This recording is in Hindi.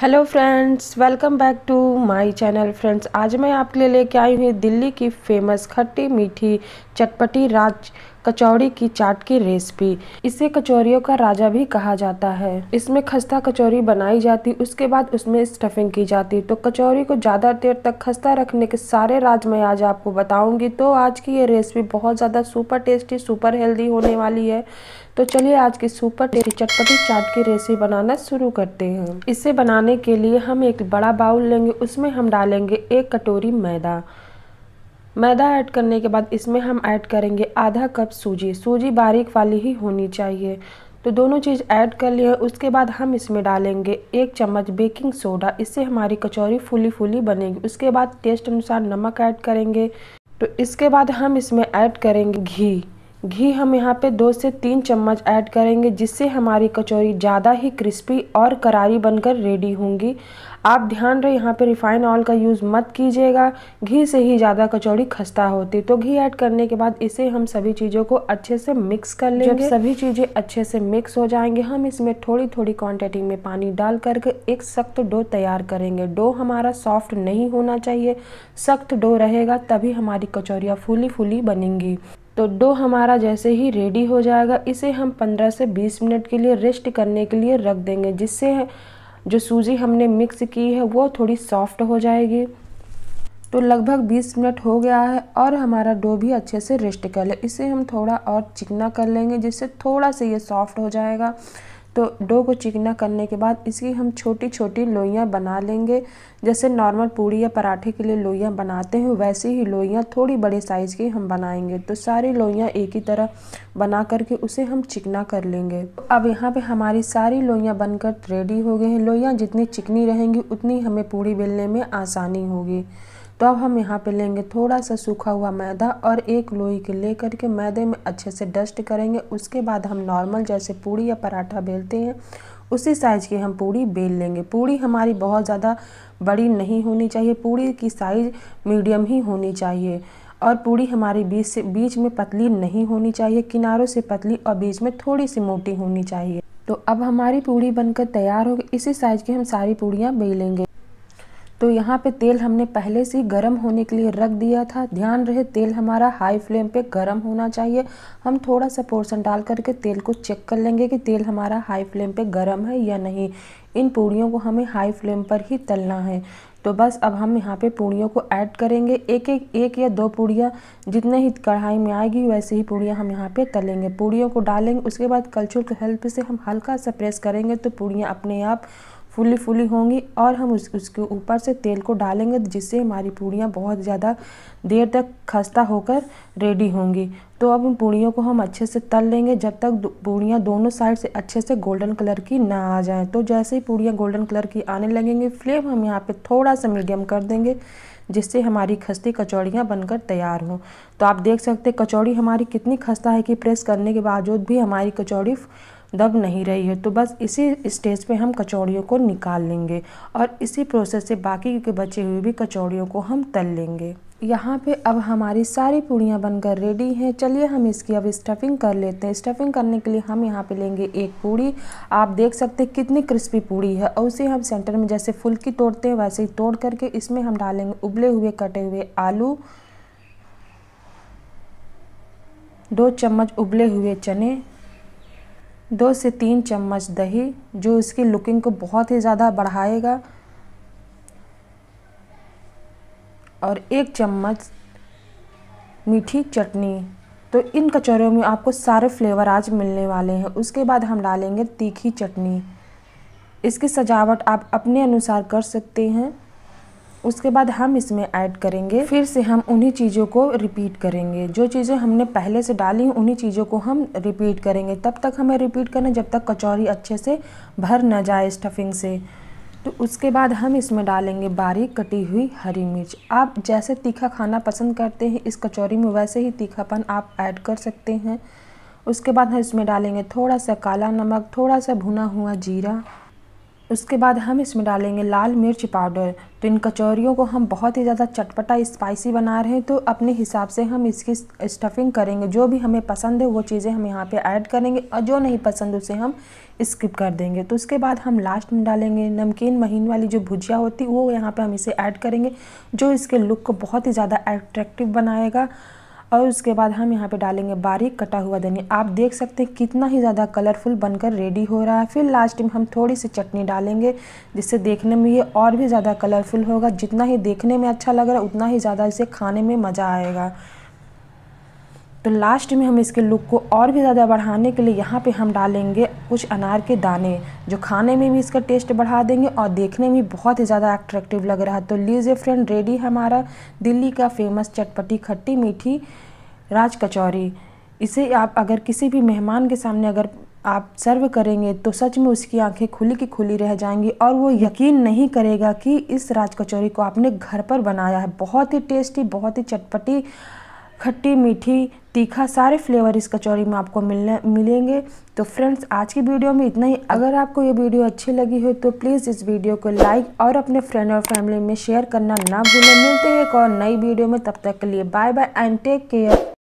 hello friends welcome back to my channel friends आज मैं आपके लिए लेके आई हूँ दिल्ली की फेमस खट्टी मीठी चटपटी राज कचौड़ी की चाट की रेसिपी इसे कचौरियों का राजा भी कहा जाता है इसमें खस्ता कचौरी बनाई जाती उसके बाद उसमें स्टफिंग की जाती तो कचौरी को ज़्यादा देर तक खस्ता रखने के सारे राज मैं आज आपको बताऊंगी तो आज की ये रेसिपी बहुत ज़्यादा सुपर टेस्टी सुपर हेल्दी होने वाली है तो चलिए आज की सुपर टेस्टी चटपटी चाट की रेसिपी बनाना शुरू करते हैं इसे बनाने के लिए हम एक बड़ा बाउल लेंगे उसमें हम डालेंगे एक कटोरी मैदा मैदा ऐड करने के बाद इसमें हम ऐड करेंगे आधा कप सूजी सूजी बारीक वाली ही होनी चाहिए तो दोनों चीज़ ऐड कर लिए उसके बाद हम इसमें डालेंगे एक चम्मच बेकिंग सोडा इससे हमारी कचौरी फूली फूली बनेगी उसके बाद टेस्ट अनुसार नमक ऐड करेंगे तो इसके बाद हम इसमें ऐड करेंगे घी घी हम यहाँ पे दो से तीन चम्मच ऐड करेंगे जिससे हमारी कचौरी ज़्यादा ही क्रिस्पी और करारी बनकर रेडी होंगी आप ध्यान रहे यहाँ पे रिफ़ाइन ऑयल का यूज़ मत कीजिएगा घी से ही ज़्यादा कचौड़ी खस्ता होती तो घी ऐड करने के बाद इसे हम सभी चीज़ों को अच्छे से मिक्स कर लेंगे जब सभी चीज़ें अच्छे से मिक्स हो जाएंगे हम इसमें थोड़ी थोड़ी क्वांटिटी में पानी डाल करके एक सख्त डो तैयार करेंगे डो हमारा सॉफ्ट नहीं होना चाहिए सख्त डो रहेगा तभी हमारी कचौरियाँ फूली फूली बनेंगी तो डो हमारा जैसे ही रेडी हो जाएगा इसे हम 15 से 20 मिनट के लिए रेस्ट करने के लिए रख देंगे जिससे जो सूजी हमने मिक्स की है वो थोड़ी सॉफ्ट हो जाएगी तो लगभग 20 मिनट हो गया है और हमारा डो भी अच्छे से रेस्ट कर ले इसे हम थोड़ा और चिकना कर लेंगे जिससे थोड़ा सा ये सॉफ्ट हो जाएगा तो डो को चिकना करने के बाद इसकी हम छोटी छोटी लोइयाँ बना लेंगे जैसे नॉर्मल पूड़ी या पराठे के लिए लोइयाँ बनाते हैं वैसे ही लोइयाँ थोड़ी बड़े साइज़ की हम बनाएंगे तो सारी लोइयाँ एक ही तरह बना करके उसे हम चिकना कर लेंगे अब यहाँ पे हमारी सारी लोइयाँ बनकर रेडी हो गई हैं लोइयाँ जितनी चिकनी रहेंगी उतनी हमें पूड़ी बेलने में आसानी होगी तो अब हम यहाँ पे लेंगे थोड़ा सा सूखा हुआ मैदा और एक लोई के ले करके मैदे में अच्छे से डस्ट करेंगे उसके बाद हम नॉर्मल जैसे पूड़ी या पराठा बेलते हैं उसी साइज़ की हम पूड़ी बेल लेंगे पूड़ी हमारी बहुत ज़्यादा बड़ी नहीं होनी चाहिए पूड़ी की साइज़ मीडियम ही होनी चाहिए और पूड़ी हमारी बीच से बीच में पतली नहीं होनी चाहिए किनारों से पतली और बीच में थोड़ी सी मोटी होनी चाहिए तो अब हमारी पूड़ी बनकर तैयार होगी इसी साइज़ की हम सारी पूड़ियाँ बेलेंगे तो यहाँ पे तेल हमने पहले से ही गर्म होने के लिए रख दिया था ध्यान रहे तेल हमारा हाई फ्लेम पे गर्म होना चाहिए हम थोड़ा सा पोर्सन डाल करके तेल को चेक कर लेंगे कि तेल हमारा हाई फ्लेम पे गर्म है या नहीं इन पूड़ियों को हमें हाई फ्लेम पर ही तलना है तो बस अब हम यहाँ पे पूड़ियों को ऐड करेंगे एक एक एक या दो पूड़ियाँ जितने ही कढ़ाई में आएगी वैसे ही पूड़ियाँ हम यहाँ पे तलेंगे पूड़ियों को डालेंगे उसके बाद कलछुल की हेल्प से हम हल्का सा प्रेस करेंगे तो पूड़ियाँ अपने आप फुली फुली होंगी और हम उस उसके ऊपर से तेल को डालेंगे जिससे हमारी पूड़ियाँ बहुत ज़्यादा देर तक खस्ता होकर रेडी होंगी तो अब उन पूड़ियों को हम अच्छे से तल लेंगे जब तक पूड़ियाँ दोनों साइड से अच्छे से गोल्डन कलर की ना आ जाएं तो जैसे ही पूड़ियाँ गोल्डन कलर की आने लगेंगी फ्लेम हम यहाँ पर थोड़ा सा मीडियम कर देंगे जिससे हमारी खस्ती कचौड़ियाँ बनकर तैयार हों तो आप देख सकते कचौड़ी हमारी कितनी खस्ता है कि प्रेस करने के बावजूद भी हमारी कचौड़ी दब नहीं रही है तो बस इसी स्टेज पे हम कचौड़ियों को निकाल लेंगे और इसी प्रोसेस से बाकी के बचे हुए भी कचौड़ियों को हम तल लेंगे यहाँ पे अब हमारी सारी पूड़ियाँ बनकर रेडी हैं चलिए हम इसकी अब स्टफिंग कर लेते हैं स्टफिंग करने के लिए हम यहाँ पे लेंगे एक पूड़ी आप देख सकते हैं कितनी क्रिस्पी पूड़ी है और उसे हम सेंटर में जैसे फुल्की तोड़ते हैं वैसे ही तोड़ करके इसमें हम डालेंगे उबले हुए कटे हुए आलू दो चम्मच उबले हुए चने दो से तीन चम्मच दही जो इसकी लुकिंग को बहुत ही ज़्यादा बढ़ाएगा और एक चम्मच मीठी चटनी तो इन कचौरियों में आपको सारे फ्लेवर आज मिलने वाले हैं उसके बाद हम डालेंगे तीखी चटनी इसकी सजावट आप अपने अनुसार कर सकते हैं उसके बाद हम इसमें ऐड करेंगे फिर से हम उन्हीं चीज़ों को रिपीट करेंगे जो चीज़ें हमने पहले से डाली उन्हीं चीज़ों को हम रिपीट करेंगे तब तक हमें रिपीट करना जब तक कचौरी अच्छे से भर ना जाए स्टफिंग से तो उसके बाद हम इसमें डालेंगे बारीक कटी हुई हरी मिर्च आप जैसे तीखा खाना पसंद करते हैं इस कचौरी में वैसे ही तीखापन आप ऐड कर सकते हैं उसके बाद हम इसमें डालेंगे थोड़ा सा काला नमक थोड़ा सा भुना हुआ जीरा उसके बाद हम इसमें डालेंगे लाल मिर्च पाउडर तो इन कचौरियों को हम बहुत ही ज़्यादा चटपटा स्पाइसी बना रहे हैं तो अपने हिसाब से हम इसकी स्टफिंग करेंगे जो भी हमें पसंद है वो चीज़ें हम यहाँ पे ऐड करेंगे और जो नहीं पसंद उसे हम स्किप कर देंगे तो उसके बाद हम लास्ट में डालेंगे नमकीन महीन वाली जो भुजिया होती वो यहाँ पर हम इसे ऐड करेंगे जो इसके लुक को बहुत ही ज़्यादा एट्रैक्टिव बनाएगा और उसके बाद हम यहाँ पे डालेंगे बारीक कटा हुआ धनिया आप देख सकते हैं कितना ही ज़्यादा कलरफुल बनकर रेडी हो रहा है फिर लास्ट में हम थोड़ी सी चटनी डालेंगे जिससे देखने में ये और भी ज़्यादा कलरफुल होगा जितना ही देखने में अच्छा लग रहा है उतना ही ज़्यादा इसे खाने में मज़ा आएगा तो लास्ट में हम इसके लुक को और भी ज़्यादा बढ़ाने के लिए यहाँ पे हम डालेंगे कुछ अनार के दाने जो खाने में भी इसका टेस्ट बढ़ा देंगे और देखने में बहुत ही ज़्यादा अट्रैक्टिव लग रहा है तो लीजिए फ्रेंड रेडी हमारा दिल्ली का फेमस चटपटी खट्टी मीठी राज कचौरी इसे आप अगर किसी भी मेहमान के सामने अगर आप सर्व करेंगे तो सच में उसकी आंखें खुली की खुली रह जाएंगी और वो यकीन नहीं करेगा कि इस राज कचौरी को आपने घर पर बनाया है बहुत ही टेस्टी बहुत ही चटपटी खट्टी मीठी तीखा सारे फ्लेवर इस कचौरी में आपको मिलने मिलेंगे तो फ्रेंड्स आज की वीडियो में इतना ही अगर आपको ये वीडियो अच्छी लगी हो तो प्लीज़ इस वीडियो को लाइक और अपने फ्रेंड और फैमिली में शेयर करना ना भूलें मिलते हैं एक और नई वीडियो में तब तक के लिए bye bye and take care